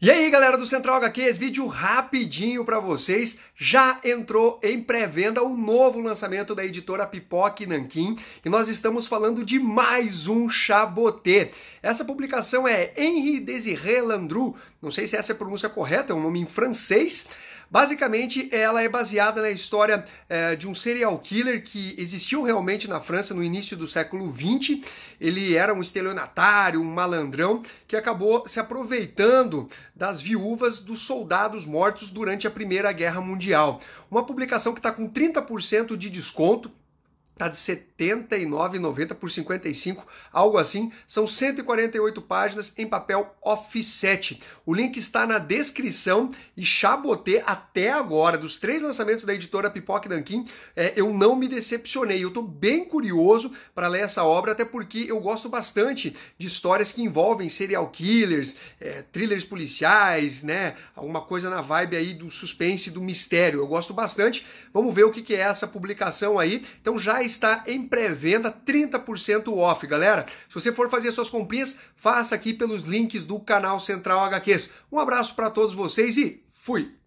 E aí, galera do Central HQs, vídeo rapidinho para vocês. Já entrou em pré-venda o novo lançamento da editora Pipoque Nanquim e nós estamos falando de mais um Chabotê. Essa publicação é Henri Desiré Landru, não sei se essa é a pronúncia correta, é um nome em francês. Basicamente, ela é baseada na história é, de um serial killer que existiu realmente na França no início do século XX. Ele era um estelionatário, um malandrão, que acabou se aproveitando das viúvas dos soldados mortos durante a Primeira Guerra Mundial. Uma publicação que está com 30% de desconto tá de 79,90 por 55, algo assim. São 148 páginas em papel offset. O link está na descrição e chaboté até agora dos três lançamentos da editora Pipoque Nanquim, é, eu não me decepcionei. Eu estou bem curioso para ler essa obra, até porque eu gosto bastante de histórias que envolvem serial killers, é, thrillers policiais, né? Alguma coisa na vibe aí do suspense, do mistério. Eu gosto bastante. Vamos ver o que, que é essa publicação aí. Então já está em pré-venda, 30% off, galera. Se você for fazer suas comprinhas, faça aqui pelos links do canal Central HQs. Um abraço para todos vocês e fui!